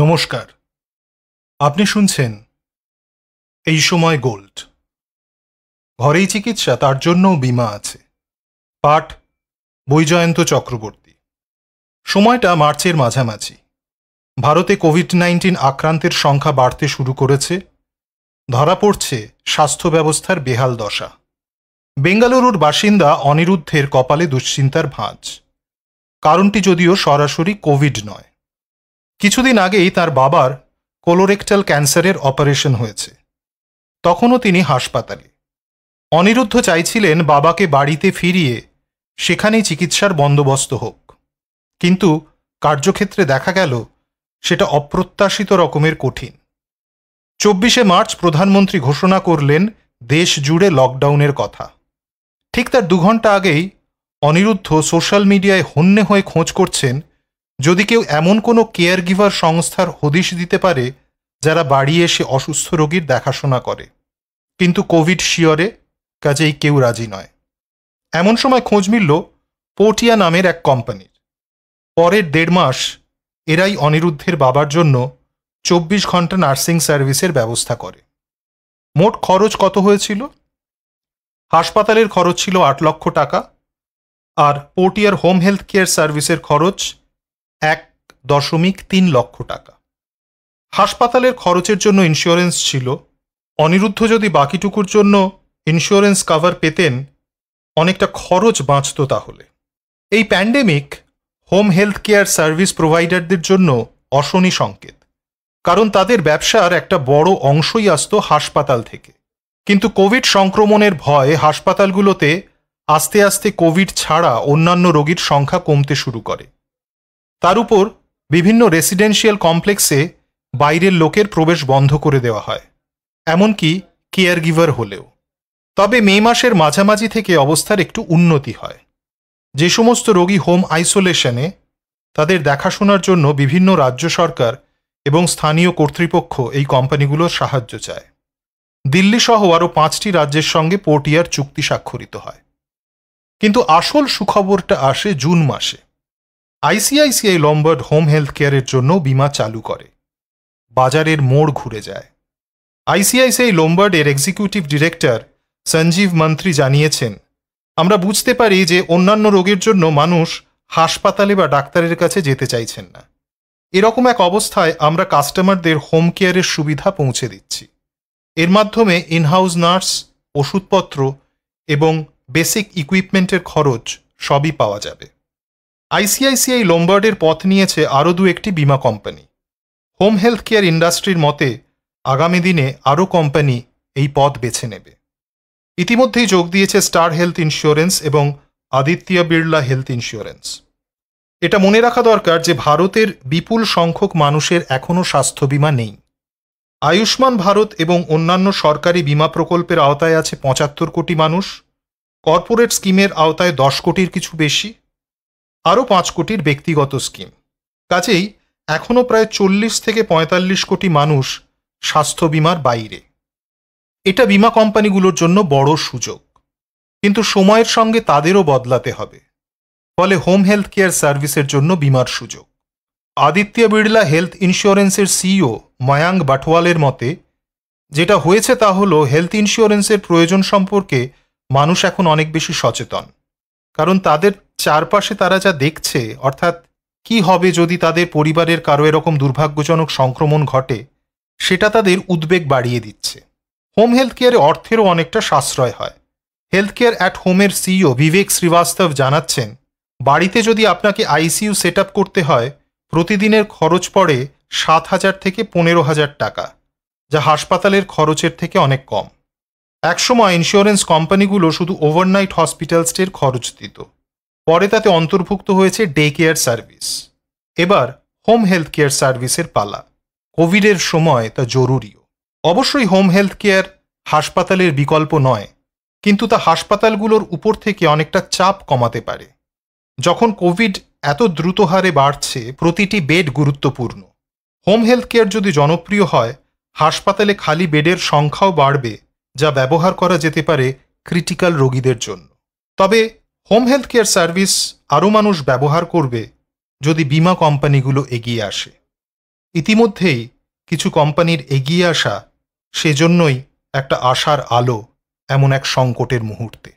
নমস্কার আপনি শুনছেন এই সময় গোল্ড ঘরেই চিকিৎসা তার জন্যও বিমা আছে পাঠ বৈজয়ন্ত চক্রবর্তী সময়টা মার্চের মাঝামাঝি ভারতে কোভিড নাইন্টিন আক্রান্তের সংখ্যা বাড়তে শুরু করেছে ধরা পড়ছে স্বাস্থ্য ব্যবস্থার বেহাল দশা বেঙ্গালুরুর বাসিন্দা অনিরুদ্ধের কপালে দুশ্চিন্তার ভাঁজ কারণটি যদিও সরাসরি কোভিড নয় কিছুদিন আগেই তার বাবার কোলোরেক্টাল ক্যান্সারের অপারেশন হয়েছে তখনও তিনি হাসপাতালে অনিরুদ্ধ চাইছিলেন বাবাকে বাড়িতে ফিরিয়ে সেখানেই চিকিৎসার বন্দোবস্ত হোক কিন্তু কার্যক্ষেত্রে দেখা গেল সেটা অপ্রত্যাশিত রকমের কঠিন চব্বিশে মার্চ প্রধানমন্ত্রী ঘোষণা করলেন দেশ জুড়ে লকডাউনের কথা ঠিক তার দু ঘন্টা আগেই অনিরুদ্ধ সোশ্যাল মিডিয়ায় হন্যে হয়ে খোঁজ করছেন যদি কেউ এমন কোনো কেয়ার গিভার সংস্থার হদিশ দিতে পারে যারা বাড়ি এসে অসুস্থ রোগীর দেখাশোনা করে কিন্তু কোভিড শিওরে কাজেই কেউ রাজি নয় এমন সময় খোঁজ মিলল পোটিয়া নামের এক কোম্পানির পরের দেড় মাস এরাই অনিরুদ্ধের বাবার জন্য চব্বিশ ঘন্টা নার্সিং সার্ভিসের ব্যবস্থা করে মোট খরচ কত হয়েছিল হাসপাতালের খরচ ছিল আট লক্ষ টাকা আর পোটিয়ার হোম হেলথ কেয়ার সার্ভিসের খরচ এক দশমিক তিন লক্ষ টাকা হাসপাতালের খরচের জন্য ইন্স্যুরেন্স ছিল অনিরুদ্ধ যদি বাকিটুকুর জন্য ইন্স্যুরেন্স কাভার পেতেন অনেকটা খরচ বাঁচত তাহলে এই pandemic home health care service প্রোভাইডারদের জন্য অশনি সংকেত কারণ তাদের ব্যবসার একটা বড় অংশই আসত হাসপাতাল থেকে কিন্তু কোভিড সংক্রমণের ভয়ে হাসপাতালগুলোতে আস্তে আস্তে কোভিড ছাড়া অন্যান্য রোগীর সংখ্যা কমতে শুরু করে তার উপর বিভিন্ন রেসিডেন্সিয়াল কমপ্লেক্সে বাইরের লোকের প্রবেশ বন্ধ করে দেওয়া হয় এমনকি কেয়ার গিভার হলেও তবে মে মাসের মাঝামাঝি থেকে অবস্থার একটু উন্নতি হয় যে সমস্ত রোগী হোম আইসোলেশনে তাদের দেখাশোনার জন্য বিভিন্ন রাজ্য সরকার এবং স্থানীয় কর্তৃপক্ষ এই কোম্পানিগুলোর সাহায্য চায় দিল্লি সহ আরও পাঁচটি রাজ্যের সঙ্গে পোর্টিয়ার চুক্তি স্বাক্ষরিত হয় কিন্তু আসল সুখবরটা আসে জুন মাসে আইসিআইসিআই লম্বার্ড হোম হেলথ কেয়ারের জন্য বিমা চালু করে বাজারের মোড় ঘুরে যায় আইসিআইসিআই লম্বার্ডের এক্সিকিউটিভ ডিরেক্টর সঞ্জীব মন্ত্রী জানিয়েছেন আমরা বুঝতে পারি যে অন্যান্য রোগের জন্য মানুষ হাসপাতালে বা ডাক্তারের কাছে যেতে চাইছেন না এরকম এক অবস্থায় আমরা কাস্টমারদের হোম কেয়ারের সুবিধা পৌঁছে দিচ্ছি এর মাধ্যমে ইনহাউস নার্স ওষুধপত্র এবং বেসিক ইকুইপমেন্টের খরচ সবই পাওয়া যাবে আইসিআইসিআই লোম্বার্ডের পথ নিয়েছে আরও দু একটি বিমা কোম্পানি হোম হেলথ কেয়ার ইন্ডাস্ট্রির মতে আগামী দিনে আরও কোম্পানি এই পথ বেছে নেবে ইতিমধ্যেই যোগ দিয়েছে স্টার হেলথ ইন্স্যুরেন্স এবং আদিত্য বিড়লা হেলথ ইন্স্যুরেন্স এটা মনে রাখা দরকার যে ভারতের বিপুল সংখ্যক মানুষের এখনও স্বাস্থ্য বিমা নেই আয়ুষ্মান ভারত এবং অন্যান্য সরকারি বিমা প্রকল্পের আওতায় আছে পঁচাত্তর কোটি মানুষ কর্পোরেট স্কিমের আওতায় দশ কোটির কিছু বেশি আরও পাঁচ কোটির ব্যক্তিগত স্কিম কাজেই এখনও প্রায় চল্লিশ থেকে পঁয়তাল্লিশ কোটি মানুষ স্বাস্থ্য বিমার বাইরে এটা বিমা কোম্পানিগুলোর জন্য বড় সুযোগ কিন্তু সময়ের সঙ্গে তাদেরও বদলাতে হবে ফলে হোম হেলথ কেয়ার সার্ভিসের জন্য বিমার সুযোগ আদিত্য বিড়লা হেলথ ইন্স্যুরেন্সের সিইও ময়াং বাটওয়ালের মতে যেটা হয়েছে তা হলো হেলথ ইন্স্যুরেন্সের প্রয়োজন সম্পর্কে মানুষ এখন অনেক বেশি সচেতন কারণ তাদের চারপাশে তারা যা দেখছে অর্থাৎ কি হবে যদি তাদের পরিবারের কারো এরকম দুর্ভাগ্যজনক সংক্রমণ ঘটে সেটা তাদের উদ্বেগ বাড়িয়ে দিচ্ছে হোম হেলথ কেয়ারে অর্থেরও অনেকটা সাশ্রয় হয় হেলথ কেয়ার অ্যাট হোমের সিইও বিবেক শ্রীবাস্তব জানাচ্ছেন বাড়িতে যদি আপনাকে আইসিইউ সেট করতে হয় প্রতিদিনের খরচ পড়ে সাত হাজার থেকে পনেরো হাজার টাকা যা হাসপাতালের খরচের থেকে অনেক কম একসময় ইন্স্যুরেন্স কোম্পানিগুলো শুধু ওভারনাইট হসপিটাল স্টের খরচ দিত পরে তাতে অন্তর্ভুক্ত হয়েছে ডে কেয়ার সার্ভিস এবার হোম হেলথ কেয়ার সার্ভিসের পালা কোভিডের সময় তা জরুরিও অবশ্যই হোম হেলথ কেয়ার হাসপাতালের বিকল্প নয় কিন্তু তা হাসপাতালগুলোর উপর থেকে অনেকটা চাপ কমাতে পারে যখন কোভিড এত দ্রুত হারে বাড়ছে প্রতিটি বেড গুরুত্বপূর্ণ হোম হেলথ কেয়ার যদি জনপ্রিয় হয় হাসপাতালে খালি বেডের সংখ্যাও বাড়বে যা ব্যবহার করা যেতে পারে ক্রিটিক্যাল রোগীদের জন্য তবে হোম হেলথ কেয়ার সার্ভিস আরও মানুষ ব্যবহার করবে যদি বিমা কোম্পানিগুলো এগিয়ে আসে ইতিমধ্যেই কিছু কোম্পানির এগিয়ে আসা সেজন্যই একটা আশার আলো এমন এক সংকটের মুহূর্তে